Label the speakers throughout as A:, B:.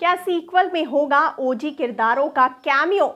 A: क्या सीक्वल में होगा ओजी किरदारों का कैमियो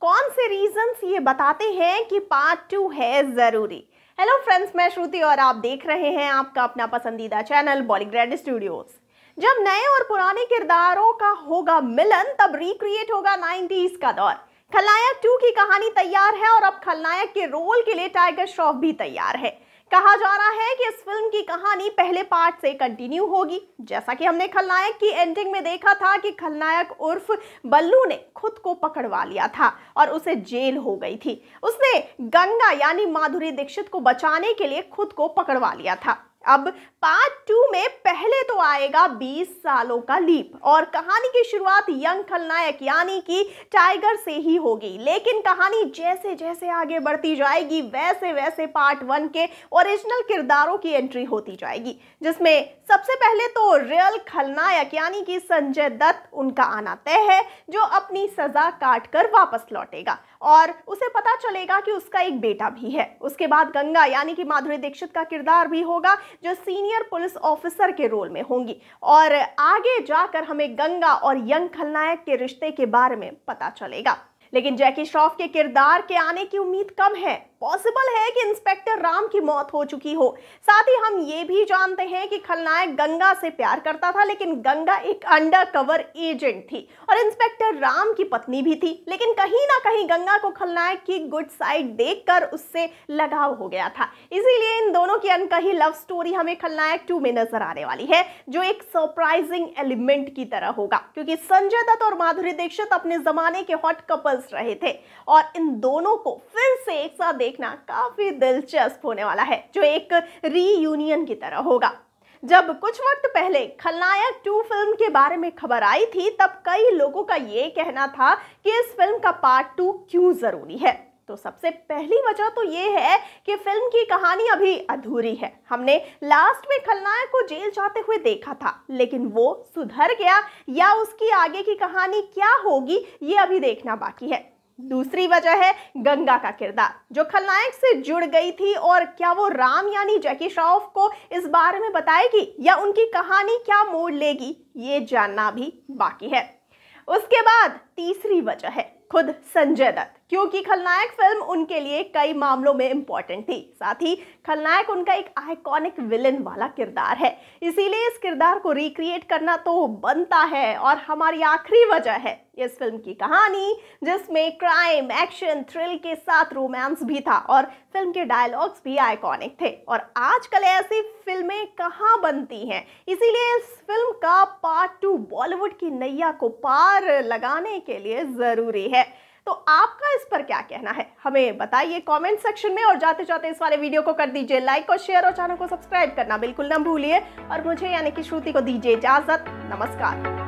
A: कौन से रीजंस ये बताते हैं कि पार्ट टू है ज़रूरी हेलो फ्रेंड्स मैं श्रुति और आप देख रहे हैं आपका अपना पसंदीदा चैनल बॉलीग्रैंड स्टूडियोज़ जब नए और पुराने किरदारों का होगा मिलन तब रिक्रिएट होगा नाइन्टीज का दौर खलनायक टू की कहानी तैयार है और अब खलनायक के रोल के लिए टाइगर श्रॉफ भी तैयार है कहा जा रहा है कि इस फिल्म की कहानी पहले पार्ट से कंटिन्यू होगी जैसा कि हमने खलनायक की एंडिंग में देखा था कि खलनायक उर्फ बल्लू ने खुद को पकड़वा लिया था और उसे जेल हो गई थी उसने गंगा यानी माधुरी दीक्षित को बचाने के लिए खुद को पकड़वा लिया था अब पार्ट टू में पहले तो आएगा 20 सालों का लीप और कहानी की शुरुआत यंग खलनायक यानी कि टाइगर से ही होगी लेकिन कहानी जैसे जैसे आगे बढ़ती जाएगी वैसे वैसे पार्ट वन के ओरिजिनल किरदारों की एंट्री होती जाएगी जिसमें सबसे पहले तो रियल खलनायक यानी कि संजय दत्त उनका आना तय है जो अपनी सजा काट कर वापस लौटेगा और उसे पता चलेगा कि उसका एक बेटा भी है उसके बाद गंगा यानी कि माधुरी दीक्षित का किरदार भी होगा जो सीनियर पुलिस ऑफिसर के रोल में होंगी और आगे जाकर हमें गंगा और यंग खलनायक के रिश्ते के बारे में पता चलेगा लेकिन जैकी श्रॉफ के किरदार के आने की उम्मीद कम है पॉसिबल है कि इंस्पेक्टर राम की मौत हो चुकी हो साथ ही हम ये भी जानते हैं कि खलनायक गंगा से प्यार करता था लेकिन गंगा एक अंडरकवर एजेंट थी और इंस्पेक्टर राम की पत्नी भी थी लेकिन कहीं ना कहीं गंगा को खलनायक की गुड साइड देखकर उससे लगाव हो गया था इसीलिए इन दोनों की अनकही लव स्टोरी हमें खलनायक टू में नजर आने वाली है जो एक सरप्राइजिंग एलिमेंट की तरह होगा क्योंकि संजय दत्त और माधुरी दीक्षित अपने जमाने के हॉट कपल्स रहे थे और इन दोनों को फिर से एक साथ देखना काफ़ी दिलचस्प होने वाला है जो एक रीयूनियन की तरह होगा जब कुछ वक्त पहले खलनायक टू फिल्म के बारे में खबर आई थी तब कई लोगों का ये कहना था कि इस फिल्म का पार्ट टू क्यों ज़रूरी है तो सबसे पहली वजह तो ये है कि फिल्म की कहानी अभी अधूरी है हमने लास्ट में खलनायक को जेल जाते हुए देखा था लेकिन वो सुधर गया या उसकी आगे की कहानी क्या होगी ये अभी देखना बाकी है दूसरी वजह है गंगा का किरदार जो खलनायक से जुड़ गई थी और क्या वो राम यानी जैकी श्रॉफ को इस बारे में बताएगी या उनकी कहानी क्या मोड़ लेगी ये जानना भी बाकी है उसके बाद तीसरी वजह है खुद संजय दत्त क्योंकि खलनायक फिल्म उनके लिए कई मामलों में इंपॉर्टेंट थी साथ ही खलनायक उनका एक आइकॉनिक विलन वाला किरदार है इसीलिए इस किरदार को रिक्रिएट करना तो बनता है और हमारी आखिरी वजह है इस फिल्म की कहानी जिसमें क्राइम एक्शन थ्रिल के साथ रोमांस भी था और फिल्म के डायलॉग्स भी आइकॉनिक थे और आजकल ऐसी फिल्में कहाँ बनती हैं इसीलिए इस फिल्म का पार्ट टू बॉलीवुड की नैया को पार लगाने के लिए ज़रूरी है तो आपका इस पर क्या कहना है हमें बताइए कमेंट सेक्शन में और जाते जाते इस वाले वीडियो को कर दीजिए लाइक और शेयर और चैनल को सब्सक्राइब करना बिल्कुल ना भूलिए और मुझे यानी कि श्रुति को दीजिए इजाज़त नमस्कार